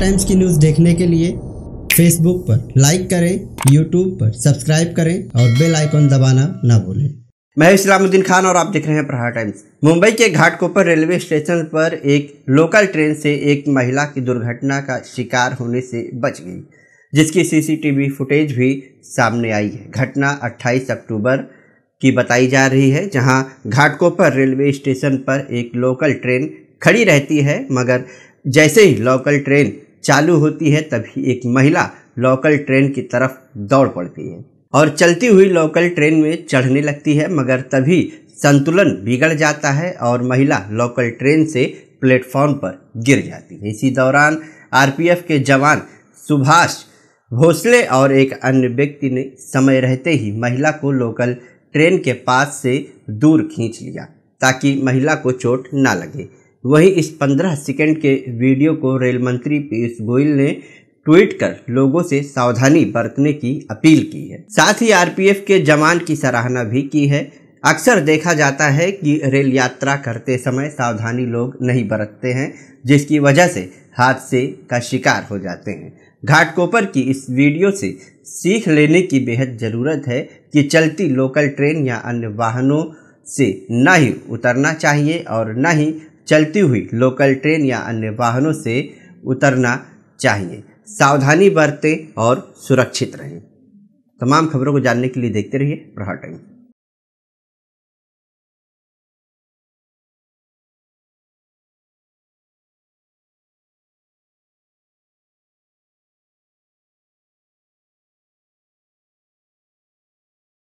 times की news देखने के लिए फेसबुक पर लाइक करें यूट्यूब पर सब्सक्राइब करें और बेल आइकॉन दबाना ना भूलें मैं इस्लामुद्दीन खान और आप देख रहे हैं प्रहार टाइम्स मुंबई के घाटकोपर रेलवे स्टेशन पर एक लोकल ट्रेन से एक महिला की दुर्घटना का शिकार होने से बच गई जिसकी सीसीटीवी फुटेज भी सामने आई है घटना 28 अक्टूबर की बताई जा रही है जहां घाटकोपर रेलवे स्टेशन पर एक लोकल ट्रेन खड़ी रहती है मगर जैसे ही लोकल ट्रेन चालू होती है तभी एक महिला लोकल ट्रेन की तरफ दौड़ पड़ती है और चलती हुई लोकल ट्रेन में चढ़ने लगती है मगर तभी संतुलन बिगड़ जाता है और महिला लोकल ट्रेन से प्लेटफॉर्म पर गिर जाती है इसी दौरान आरपीएफ के जवान सुभाष भोसले और एक अन्य व्यक्ति ने समय रहते ही महिला को लोकल ट्रेन के पास से दूर खींच लिया ताकि महिला को चोट ना लगे वहीं इस 15 सेकंड के वीडियो को रेल मंत्री पीयूष गोयल ने ट्वीट कर लोगों से सावधानी बरतने की अपील की है साथ ही आरपीएफ के जवान की सराहना भी की है अक्सर देखा जाता है कि रेल यात्रा करते समय सावधानी लोग नहीं बरतते हैं जिसकी वजह से हादसे का शिकार हो जाते हैं घाटकोपर की इस वीडियो से सीख लेने की बेहद ज़रूरत है कि चलती लोकल ट्रेन या अन्य वाहनों से न ही उतरना चाहिए और न ही चलती हुई लोकल ट्रेन या अन्य वाहनों से उतरना चाहिए सावधानी बरतें और सुरक्षित रहें तमाम खबरों को जानने के लिए देखते रहिए प्रहार टाइम